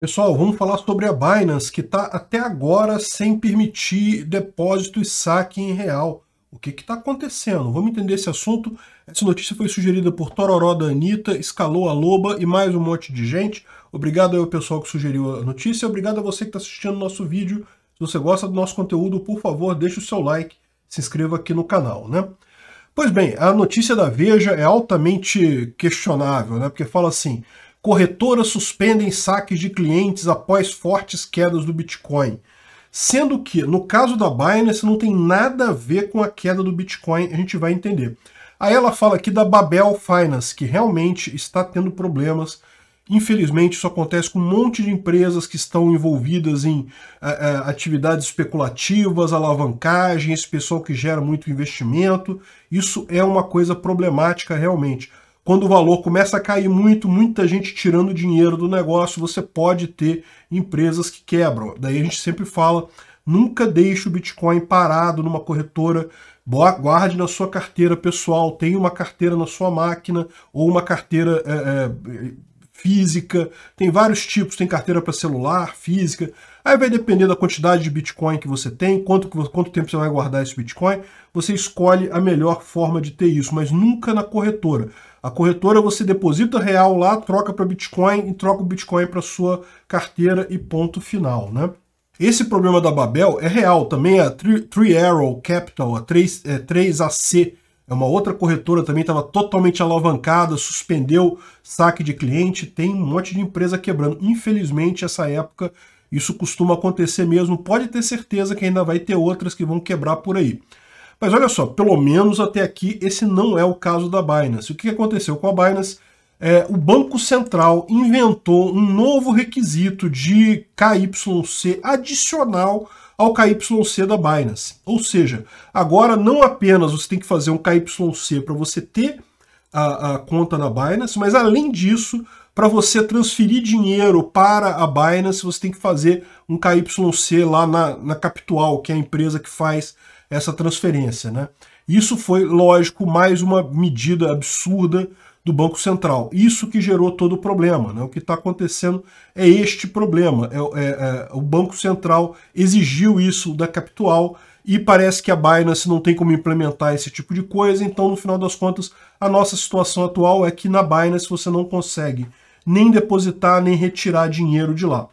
Pessoal, vamos falar sobre a Binance, que está até agora sem permitir depósito e saque em real. O que está acontecendo? Vamos entender esse assunto. Essa notícia foi sugerida por Tororó da Anitta, escalou a Loba e mais um monte de gente. Obrigado ao pessoal que sugeriu a notícia. Obrigado a você que está assistindo o nosso vídeo. Se você gosta do nosso conteúdo, por favor, deixe o seu like, se inscreva aqui no canal, né? Pois bem, a notícia da Veja é altamente questionável, né? Porque fala assim: Corretoras suspendem saques de clientes após fortes quedas do Bitcoin. Sendo que, no caso da Binance, não tem nada a ver com a queda do Bitcoin, a gente vai entender. Aí ela fala aqui da Babel Finance, que realmente está tendo problemas. Infelizmente, isso acontece com um monte de empresas que estão envolvidas em eh, eh, atividades especulativas, alavancagem, esse pessoal que gera muito investimento. Isso é uma coisa problemática realmente. Quando o valor começa a cair muito, muita gente tirando dinheiro do negócio, você pode ter empresas que quebram. Daí a gente sempre fala, nunca deixe o Bitcoin parado numa corretora, guarde na sua carteira pessoal, tenha uma carteira na sua máquina ou uma carteira é, é, física, tem vários tipos, tem carteira para celular, física. Aí vai depender da quantidade de Bitcoin que você tem, quanto, quanto tempo você vai guardar esse Bitcoin, você escolhe a melhor forma de ter isso, mas nunca na corretora. A corretora você deposita real lá, troca para Bitcoin e troca o Bitcoin para sua carteira e ponto final, né? Esse problema da Babel é real, também é a Three Arrow Capital, a 3, é, 3AC, é uma outra corretora também, estava totalmente alavancada, suspendeu saque de cliente, tem um monte de empresa quebrando. Infelizmente, essa época, isso costuma acontecer mesmo, pode ter certeza que ainda vai ter outras que vão quebrar por aí. Mas olha só, pelo menos até aqui, esse não é o caso da Binance. O que aconteceu com a Binance? É, o Banco Central inventou um novo requisito de KYC adicional ao KYC da Binance. Ou seja, agora não apenas você tem que fazer um KYC para você ter a, a, conta na Binance, mas além disso, para você transferir dinheiro para a Binance, você tem que fazer um KYC lá na, na Capital, que é a empresa que faz essa transferência. Né? Isso foi, lógico, mais uma medida absurda do Banco Central. Isso que gerou todo o problema. Né? O que está acontecendo é este problema. É, é, é, o Banco Central exigiu isso da Capital e parece que a Binance não tem como implementar esse tipo de coisa, então no final das contas a nossa situação atual é que na Binance você não consegue nem depositar nem retirar dinheiro de lá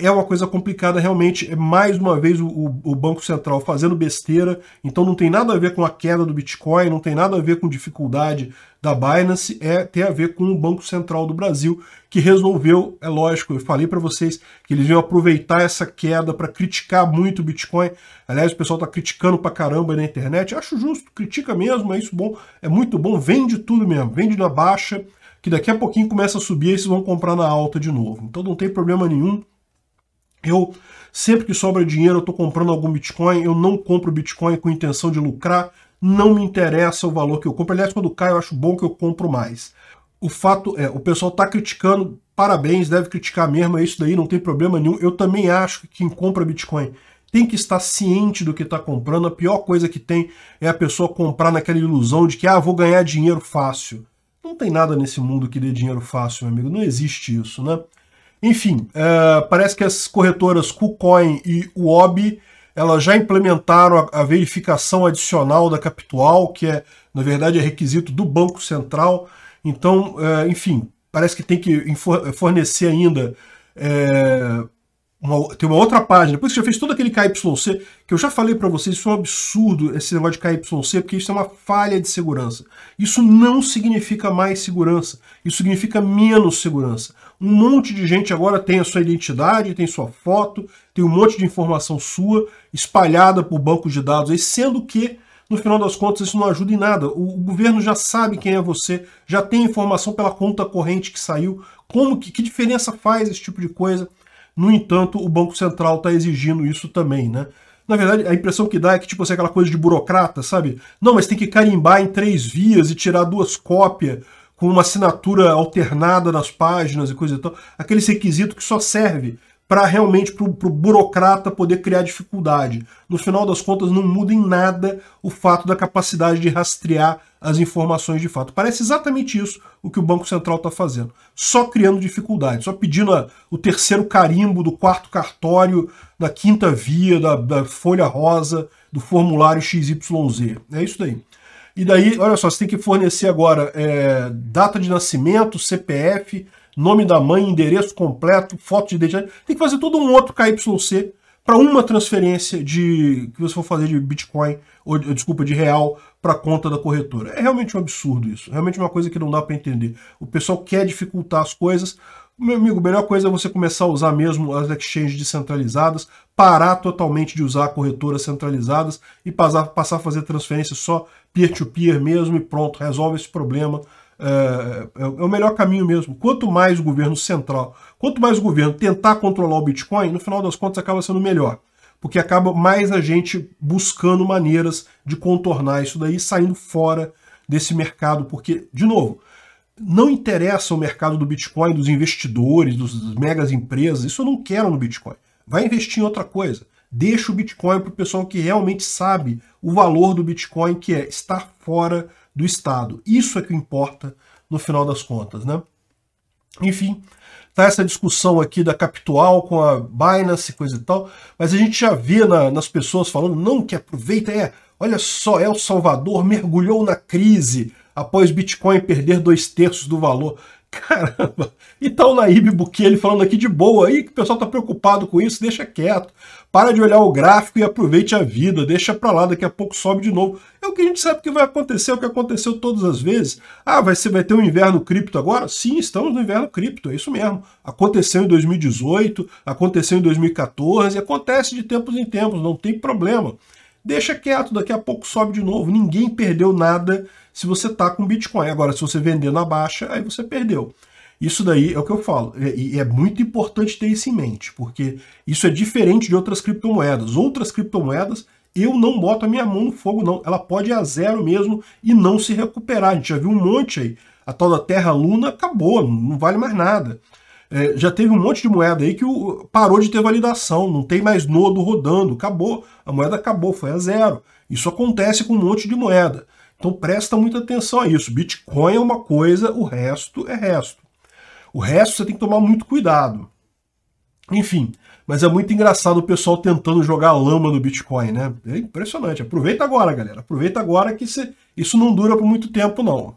é uma coisa complicada realmente. É mais uma vez o, o, Banco Central fazendo besteira. Então não tem nada a ver com a queda do Bitcoin, não tem nada a ver com dificuldade da Binance, é tem a ver com o Banco Central do Brasil, que resolveu, é lógico, eu falei para vocês que eles iam aproveitar essa queda para criticar muito o Bitcoin. Aliás, o pessoal está criticando para caramba na internet. Acho justo, critica mesmo, é isso bom, é muito bom, vende tudo mesmo, vende na baixa, que daqui a pouquinho começa a subir e vocês vão comprar na alta de novo. Então não tem problema nenhum. Eu sempre que sobra dinheiro, eu estou comprando algum Bitcoin, eu não compro Bitcoin com intenção de lucrar, não me interessa o valor que eu compro. Aliás, quando cai, eu acho bom que eu compro mais. O fato é, o pessoal está criticando, parabéns, deve criticar mesmo, é isso daí, não tem problema nenhum. Eu também acho que quem compra Bitcoin tem que estar ciente do que está comprando. A pior coisa que tem é a pessoa comprar naquela ilusão de que, ah, vou ganhar dinheiro fácil. Não tem nada nesse mundo que dê dinheiro fácil, meu amigo, não existe isso, né? Enfim, é, parece que as corretoras KuCoin e Uobi elas já implementaram a, a verificação adicional da Capital, que é, na verdade, é requisito do Banco Central. Então, é, enfim, parece que tem que fornecer ainda é, uma, tem uma outra página. Depois que já fez todo aquele KYC, que eu já falei para vocês, isso é um absurdo, esse negócio de KYC, porque isso é uma falha de segurança. Isso não significa mais segurança. Isso significa menos segurança. Um monte de gente agora tem a sua identidade, tem sua foto, tem um monte de informação sua espalhada por bancos de dados, aí, sendo que, no final das contas, isso não ajuda em nada. O, o, governo já sabe quem é você, já tem informação pela conta corrente que saiu. Como que, que diferença faz esse tipo de coisa? No entanto, o Banco Central está exigindo isso também, né? Na verdade, a impressão que dá é que, tipo, é aquela coisa de burocrata, sabe? Não, mas tem que carimbar em três vias e tirar duas cópias com uma assinatura alternada nas páginas e coisa e tal, aquele requisito que só serve para realmente para o burocrata poder criar dificuldade. No final das contas, não muda em nada o fato da capacidade de rastrear as informações de fato. Parece exatamente isso o que o Banco Central está fazendo. Só criando dificuldade, só pedindo a, o terceiro carimbo do quarto cartório, da quinta via, da, da folha rosa, do formulário XYZ. É isso daí. E daí, olha só, você tem que fornecer agora é, data de nascimento, CPF, nome da mãe, endereço completo, foto de identidade. Tem que fazer todo um outro KYC para uma transferência de que você for fazer de Bitcoin, ou eh, desculpa, de real para conta da corretora. É realmente um absurdo isso, realmente é uma coisa que não dá para entender. O pessoal quer dificultar as coisas meu amigo, a melhor coisa é você começar a usar mesmo as exchanges descentralizadas, parar totalmente de usar corretoras centralizadas e passar, passar a fazer transferência só peer-to-peer -peer mesmo e pronto, resolve esse problema. É, é, é, o melhor caminho mesmo. Quanto mais o governo central, quanto mais o governo tentar controlar o Bitcoin, no final das contas acaba sendo melhor. Porque acaba mais a gente buscando maneiras de contornar isso daí, saindo fora desse mercado. Porque, de novo, não interessa o mercado do Bitcoin, dos investidores, dos megas empresas, isso eu não quero no Bitcoin. Vai investir em outra coisa. Deixa o Bitcoin para o pessoal que realmente sabe o valor do Bitcoin, que é estar fora do Estado. Isso é que importa no final das contas, né? Enfim, tá essa discussão aqui da Capital com a Binance e coisa e tal, mas a gente já vê na, nas pessoas falando, não, que aproveita, é, olha só, El Salvador mergulhou na crise, após Bitcoin perder dois terços do valor. Caramba! E tá o Naíbe Bukele falando aqui de boa, aí que o pessoal tá preocupado com isso, deixa quieto. Para de olhar o gráfico e aproveite a vida, deixa pra lá, daqui a pouco sobe de novo. É o que a gente sabe que vai acontecer, é o que aconteceu todas as vezes. Ah, vai, ser, vai ter um inverno cripto agora? Sim, estamos no inverno cripto, é isso mesmo. Aconteceu em 2018, aconteceu em 2014, acontece de tempos em tempos, não tem problema deixa quieto, daqui a pouco sobe de novo. Ninguém perdeu nada se você tá com Bitcoin. Agora, se você vender na baixa, aí você perdeu. Isso daí é o que eu falo, é, e é muito importante ter isso em mente, porque isso é diferente de outras criptomoedas. Outras criptomoedas, eu não boto a minha mão no fogo, não. Ela pode ir a zero mesmo e não se recuperar. A gente já viu um monte aí. A tal da Terra Luna acabou, não vale mais nada. É, já teve um monte de moeda aí que o, parou de ter validação, não tem mais nodo rodando, acabou, a moeda acabou, foi a zero. Isso acontece com um monte de moeda. Então presta muita atenção a isso. Bitcoin é uma coisa, o resto é resto. O resto você tem que tomar muito cuidado. Enfim, mas é muito engraçado o pessoal tentando jogar lama no Bitcoin, né? É impressionante. Aproveita agora, galera. Aproveita agora que isso não dura por muito tempo, não.